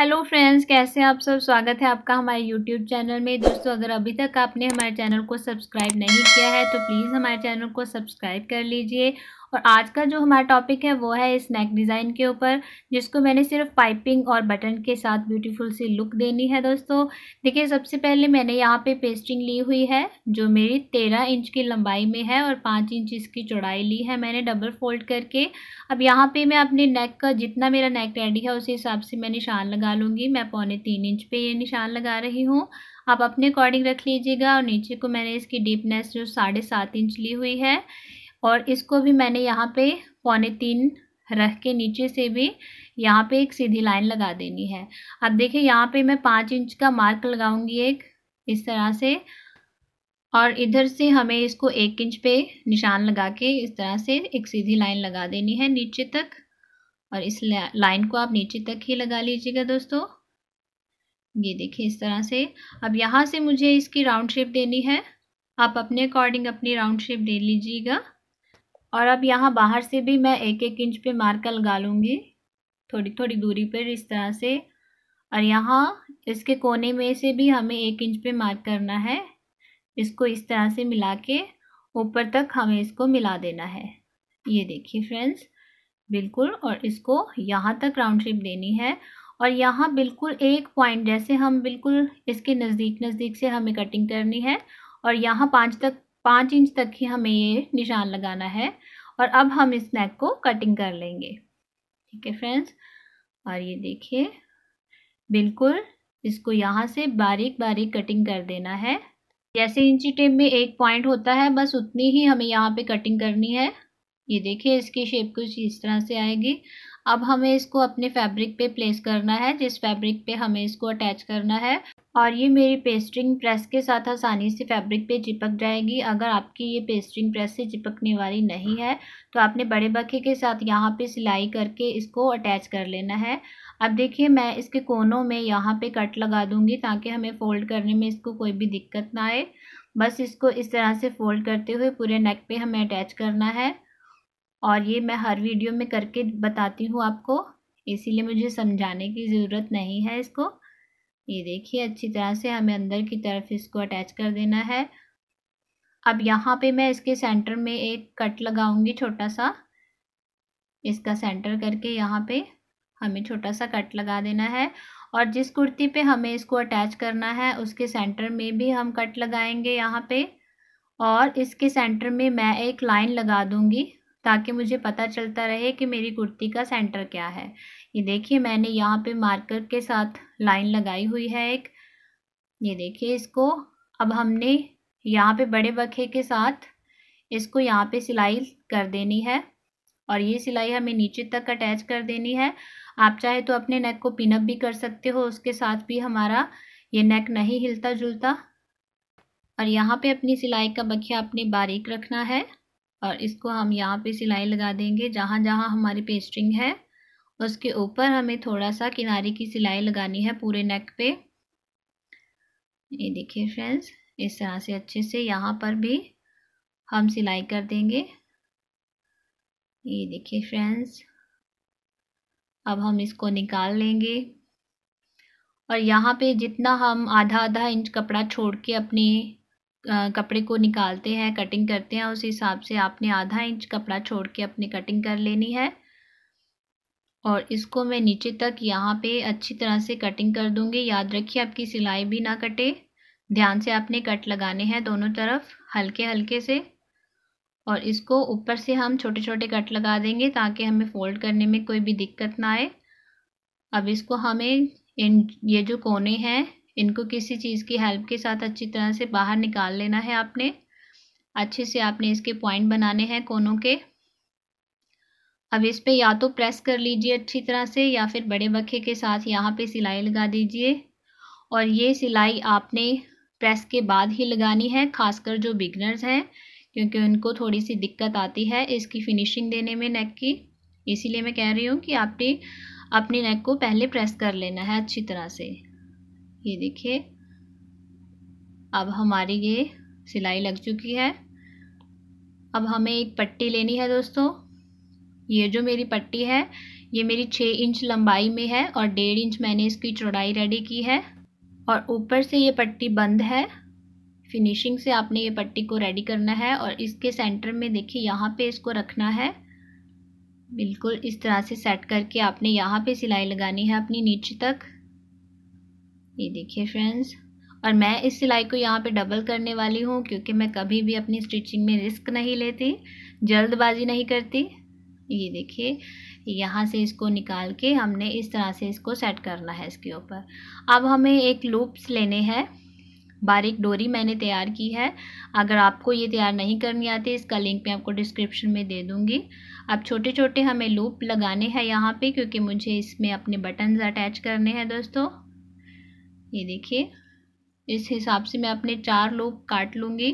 hello friends कैसे हैं आप सब स्वागत है आपका हमारे यूट्यूब चैनल में दोस्तों अगर अभी तक आपने हमारे चैनल को सब्सक्राइब नहीं किया है तो प्लीज़ हमारे चैनल को सब्सक्राइब कर लीजिए और आज का जो हमारा टॉपिक है वो है इस नेक डिज़ाइन के ऊपर जिसको मैंने सिर्फ पाइपिंग और बटन के साथ ब्यूटीफुल सी लुक देनी है दोस्तों देखिए सबसे पहले मैंने यहाँ पे पेस्टिंग ली हुई है जो मेरी तेरह इंच की लंबाई में है और पाँच इंच इसकी चौड़ाई ली है मैंने डबल फोल्ड करके अब यहाँ पर मैं अपने नेक का जितना मेरा नेक रेडी है उसी हिसाब से मैं निशान लगा लूँगी मैं पौने तीन इंच पर ये निशान लगा रही हूँ आप अपने अकॉर्डिंग रख लीजिएगा और नीचे को मैंने इसकी डीपनेस जो साढ़े सात इंच ली हुई है और इसको भी मैंने यहाँ पे पौने तीन रख के नीचे से भी यहाँ पे एक सीधी लाइन लगा देनी है अब देखिए यहाँ पे मैं पाँच इंच का मार्क लगाऊंगी एक इस तरह से और इधर से हमें इसको एक इंच पे निशान लगा के इस तरह से एक सीधी लाइन लगा देनी है नीचे तक और इस लाइन को आप नीचे तक ही लगा लीजिएगा दोस्तों ये देखिए इस तरह से अब यहाँ से मुझे इसकी राउंड शेप देनी है आप अपने अकॉर्डिंग अपनी राउंड शेप दे लीजिएगा और अब यहाँ बाहर से भी मैं एक एक इंच पे मार्कर लगा लूँगी थोड़ी थोड़ी दूरी पर इस तरह से और यहाँ इसके कोने में से भी हमें एक इंच पे मार्क करना है इसको इस तरह से मिला के ऊपर तक हमें इसको मिला देना है ये देखिए फ्रेंड्स बिल्कुल और इसको यहाँ तक राउंड शेप देनी है और यहाँ बिल्कुल एक पॉइंट जैसे हम बिल्कुल इसके नज़दीक नज़दीक से हमें कटिंग करनी है और यहाँ पाँच तक पाँच इंच तक ही हमें ये निशान लगाना है और अब हम इस नेक को कटिंग कर लेंगे ठीक है फ्रेंड्स और ये देखिए बिल्कुल इसको यहाँ से बारीक बारीक कटिंग कर देना है जैसे इंची टेप में एक पॉइंट होता है बस उतनी ही हमें यहाँ पे कटिंग करनी है ये देखिए इसकी शेप कुछ इस तरह से आएगी अब हमें इसको अपने फैब्रिक पे प्लेस करना है जिस फैब्रिक पे हमें इसको अटैच करना है और ये मेरी पेस्टिंग प्रेस के साथ आसानी से फैब्रिक पे चिपक जाएगी अगर आपकी ये पेस्टिंग प्रेस से चिपकने वाली नहीं है तो आपने बड़े बखे के साथ यहाँ पे सिलाई करके इसको अटैच कर लेना है अब देखिए मैं इसके कोनों में यहाँ पे कट लगा दूँगी ताकि हमें फ़ोल्ड करने में इसको कोई भी दिक्कत ना आए बस इसको इस तरह से फ़ोल्ड करते हुए पूरे नेक पर हमें अटैच करना है और ये मैं हर वीडियो में करके बताती हूँ आपको इसीलिए मुझे समझाने की ज़रूरत नहीं है इसको ये देखिए अच्छी तरह से हमें अंदर की तरफ इसको अटैच कर देना है अब यहाँ पे मैं इसके सेंटर में एक कट लगाऊंगी छोटा सा इसका सेंटर करके यहाँ पे हमें छोटा सा कट लगा देना है और जिस कुर्ती पे हमें इसको अटैच करना है उसके सेंटर में भी हम कट लगाएंगे यहाँ पे और इसके सेंटर में मैं एक लाइन लगा दूंगी ताकि मुझे पता चलता रहे कि मेरी कुर्ती का सेंटर क्या है ये देखिए मैंने यहाँ पे मार्कर के साथ लाइन लगाई हुई है एक ये देखिए इसको अब हमने यहाँ पे बड़े बखे के साथ इसको यहाँ पे सिलाई कर देनी है और ये सिलाई हमें नीचे तक अटैच कर देनी है आप चाहे तो अपने नेक को पिनअप भी कर सकते हो उसके साथ भी हमारा ये नेक नहीं हिलता जुलता और यहाँ पे अपनी सिलाई का बखिया आपने बारीक रखना है और इसको हम यहाँ पे सिलाई लगा देंगे जहाँ जहाँ हमारी पेस्टिंग है उसके ऊपर हमें थोड़ा सा किनारे की सिलाई लगानी है पूरे नेक पे ये देखिए फ्रेंड्स इस तरह से अच्छे से यहाँ पर भी हम सिलाई कर देंगे ये देखिए फ्रेंड्स अब हम इसको निकाल लेंगे और यहाँ पे जितना हम आधा आधा इंच कपड़ा छोड़ के अपने कपड़े को निकालते हैं कटिंग करते हैं उस हिसाब से आपने आधा इंच कपड़ा छोड़ के अपनी कटिंग कर लेनी है और इसको मैं नीचे तक यहाँ पे अच्छी तरह से कटिंग कर दूँगी याद रखिए आपकी सिलाई भी ना कटे ध्यान से आपने कट लगाने हैं दोनों तरफ हल्के हल्के से और इसको ऊपर से हम छोटे छोटे कट लगा देंगे ताकि हमें फोल्ड करने में कोई भी दिक्कत ना आए अब इसको हमें इन ये जो कोने हैं इनको किसी चीज़ की हेल्प के साथ अच्छी तरह से बाहर निकाल लेना है आपने अच्छे से आपने इसके पॉइंट बनाने हैं कोनों के अब इस पर या तो प्रेस कर लीजिए अच्छी तरह से या फिर बड़े बखे के साथ यहाँ पे सिलाई लगा दीजिए और ये सिलाई आपने प्रेस के बाद ही लगानी है खासकर जो बिगनर्स हैं क्योंकि उनको थोड़ी सी दिक्कत आती है इसकी फिनिशिंग देने में नेक की इसीलिए मैं कह रही हूँ कि आपने अपने नेक को पहले प्रेस कर लेना है अच्छी तरह से ये देखिए अब हमारी ये सिलाई लग चुकी है अब हमें एक पट्टी लेनी है दोस्तों ये जो मेरी पट्टी है ये मेरी छः इंच लंबाई में है और डेढ़ इंच मैंने इसकी चौड़ाई रेडी की है और ऊपर से ये पट्टी बंद है फिनिशिंग से आपने ये पट्टी को रेडी करना है और इसके सेंटर में देखिए यहाँ पे इसको रखना है बिल्कुल इस तरह से सेट करके आपने यहाँ पे सिलाई लगानी है अपनी नीचे तक ये देखिए फ्रेंड्स और मैं इस सिलाई को यहाँ पे डबल करने वाली हूँ क्योंकि मैं कभी भी अपनी स्टिचिंग में रिस्क नहीं लेती जल्दबाजी नहीं करती ये देखिए यहाँ से इसको निकाल के हमने इस तरह से इसको सेट करना है इसके ऊपर अब हमें एक लूप्स लेने हैं बारीक डोरी मैंने तैयार की है अगर आपको ये तैयार नहीं करनी आती इसका लिंक मैं आपको डिस्क्रिप्शन में दे दूँगी अब छोटे छोटे हमें लूप लगाने हैं यहाँ पर क्योंकि मुझे इसमें अपने बटन्स अटैच करने हैं दोस्तों ये देखिए इस हिसाब से मैं अपने चार लूप काट लूँगी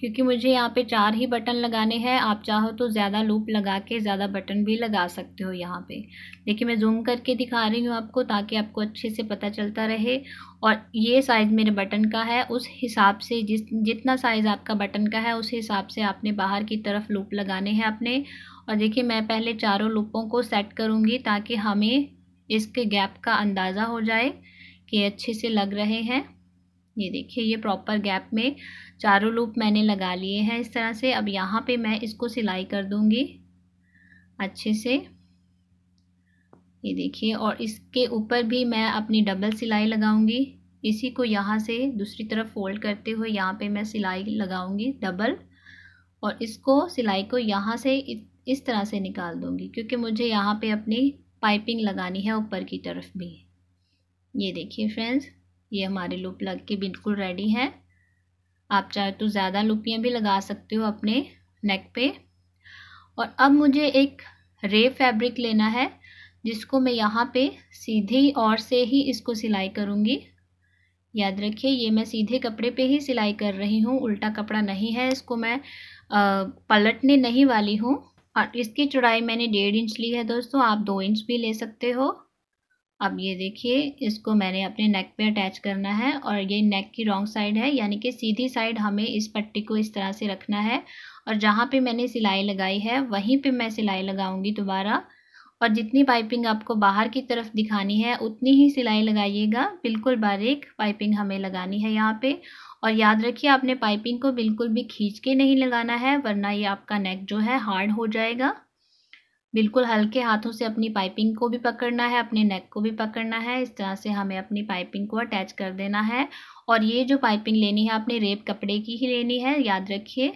क्योंकि मुझे यहाँ पे चार ही बटन लगाने हैं आप चाहो तो ज़्यादा लूप लगा के ज़्यादा बटन भी लगा सकते हो यहाँ पे देखिए मैं जूम करके दिखा रही हूँ आपको ताकि आपको अच्छे से पता चलता रहे और ये साइज़ मेरे बटन का है उस हिसाब से जिस जितना साइज़ आपका बटन का है उस हिसाब से आपने बाहर की तरफ लूप लगाने हैं अपने और देखिए मैं पहले चारों लूपों को सेट करूँगी ताकि हमें इसके गैप का अंदाज़ा हो जाए कि अच्छे से लग रहे हैं ये देखिए ये प्रॉपर गैप में चारों लूप मैंने लगा लिए हैं इस तरह से अब यहाँ पे मैं इसको सिलाई कर दूँगी अच्छे से ये देखिए और इसके ऊपर भी मैं अपनी डबल सिलाई लगाऊंगी इसी को यहाँ से दूसरी तरफ फोल्ड करते हुए यहाँ पे मैं सिलाई लगाऊंगी डबल और इसको सिलाई को यहाँ से इस तरह से निकाल दूँगी क्योंकि मुझे यहाँ पर अपनी पाइपिंग लगानी है ऊपर की तरफ भी ये देखिए फ्रेंड्स ये हमारे लूप लग के बिल्कुल रेडी है आप चाहे तो ज़्यादा लुपियाँ भी लगा सकते हो अपने नेक पे और अब मुझे एक रे फैब्रिक लेना है जिसको मैं यहाँ पे सीधी और से ही इसको सिलाई करूँगी याद रखिए ये मैं सीधे कपड़े पे ही सिलाई कर रही हूँ उल्टा कपड़ा नहीं है इसको मैं आ, पलटने नहीं वाली हूँ और इसकी चौड़ाई मैंने डेढ़ इंच ली है दोस्तों आप दो इंच भी ले सकते हो अब ये देखिए इसको मैंने अपने नेक पे अटैच करना है और ये नेक की रॉन्ग साइड है यानी कि सीधी साइड हमें इस पट्टी को इस तरह से रखना है और जहाँ पे मैंने सिलाई लगाई है वहीं पे मैं सिलाई लगाऊंगी दोबारा और जितनी पाइपिंग आपको बाहर की तरफ दिखानी है उतनी ही सिलाई लगाइएगा बिल्कुल बारीक पाइपिंग हमें लगानी है यहाँ पर और याद रखिए आपने पाइपिंग को बिल्कुल भी खींच के नहीं लगाना है वरना ये आपका नेक जो है हार्ड हो जाएगा बिल्कुल हल्के हाथों से अपनी पाइपिंग को भी पकड़ना है अपने नेक को भी पकड़ना है इस तरह से हमें अपनी पाइपिंग को अटैच कर देना है और ये जो पाइपिंग लेनी है आपने रेप कपड़े की ही लेनी है याद रखिए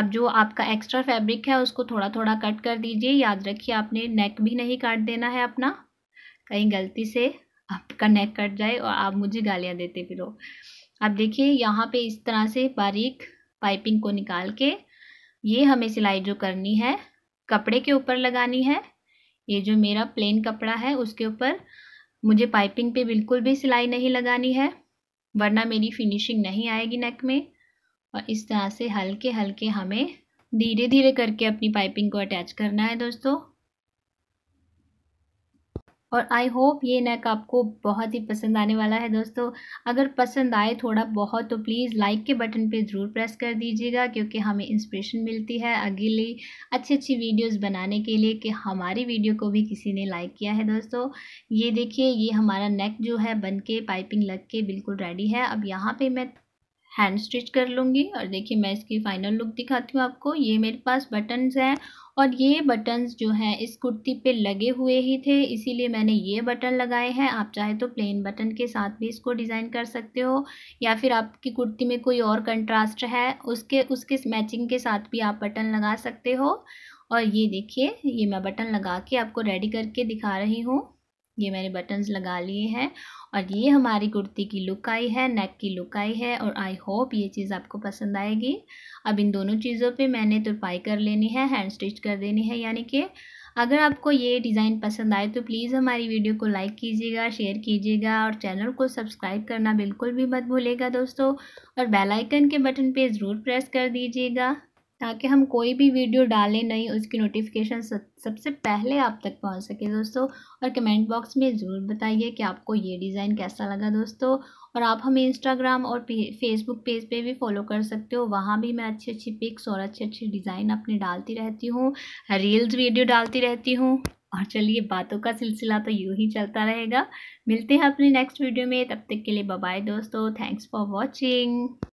अब जो आपका एक्स्ट्रा फैब्रिक है उसको थोड़ा थोड़ा कट कर दीजिए याद रखिए आपने नेक भी नहीं काट देना है अपना कहीं गलती से आपका नेक कट जाए और आप मुझे गालियाँ देते फिर हो अब देखिए यहाँ पे इस तरह से बारीक पाइपिंग को निकाल के ये हमें सिलाई जो करनी है कपड़े के ऊपर लगानी है ये जो मेरा प्लेन कपड़ा है उसके ऊपर मुझे पाइपिंग पे बिल्कुल भी सिलाई नहीं लगानी है वरना मेरी फिनिशिंग नहीं आएगी नेक में और इस तरह से हल्के हल्के हमें धीरे धीरे करके अपनी पाइपिंग को अटैच करना है दोस्तों और आई होप ये नेक आपको बहुत ही पसंद आने वाला है दोस्तों अगर पसंद आए थोड़ा बहुत तो प्लीज़ लाइक के बटन पे ज़रूर प्रेस कर दीजिएगा क्योंकि हमें इंस्पिरेशन मिलती है अगली अच्छी अच्छी वीडियोस बनाने के लिए कि हमारी वीडियो को भी किसी ने लाइक किया है दोस्तों ये देखिए ये हमारा नेक जो है बन के पाइपिंग लग के बिल्कुल रेडी है अब यहाँ पर मैं हैंड स्टिच कर लूँगी और देखिए मैं इसकी फाइनल लुक दिखाती हूँ आपको ये मेरे पास बटन्स हैं और ये बटन्स जो हैं इस कुर्ती पे लगे हुए ही थे इसीलिए मैंने ये बटन लगाए हैं आप चाहे तो प्लेन बटन के साथ भी इसको डिज़ाइन कर सकते हो या फिर आपकी कुर्ती में कोई और कंट्रास्ट है उसके उसके मैचिंग के साथ भी आप बटन लगा सकते हो और ये देखिए ये मैं बटन लगा के आपको रेडी करके दिखा रही हूँ ये मैंने बटन्स लगा लिए हैं और ये हमारी कुर्ती की लुक आई है नेक की लुक आई है और आई होप ये चीज़ आपको पसंद आएगी अब इन दोनों चीज़ों पे मैंने तुरपाई कर लेनी है हैंड स्टिच कर देनी है यानी कि अगर आपको ये डिज़ाइन पसंद आए तो प्लीज़ हमारी वीडियो को लाइक कीजिएगा शेयर कीजिएगा और चैनल को सब्सक्राइब करना बिल्कुल भी मत भूलेगा दोस्तों और बेलाइकन के बटन पर ज़रूर प्रेस कर दीजिएगा ताकि हम कोई भी वीडियो डालें नहीं उसकी नोटिफिकेशन सबसे पहले आप तक पहुंच सके दोस्तों और कमेंट बॉक्स में ज़रूर बताइए कि आपको ये डिज़ाइन कैसा लगा दोस्तों और आप हमें इंस्टाग्राम और फेसबुक पेज पे भी फॉलो कर सकते हो वहाँ भी मैं अच्छी अच्छी पिक्स और अच्छे अच्छे डिज़ाइन अपने डालती रहती हूँ रील्स वीडियो डालती रहती हूँ और चलिए बातों का सिलसिला तो यूँ ही चलता रहेगा मिलते हैं अपने नेक्स्ट वीडियो में तब तक के लिए बाय दोस्तों थैंक्स फॉर वॉचिंग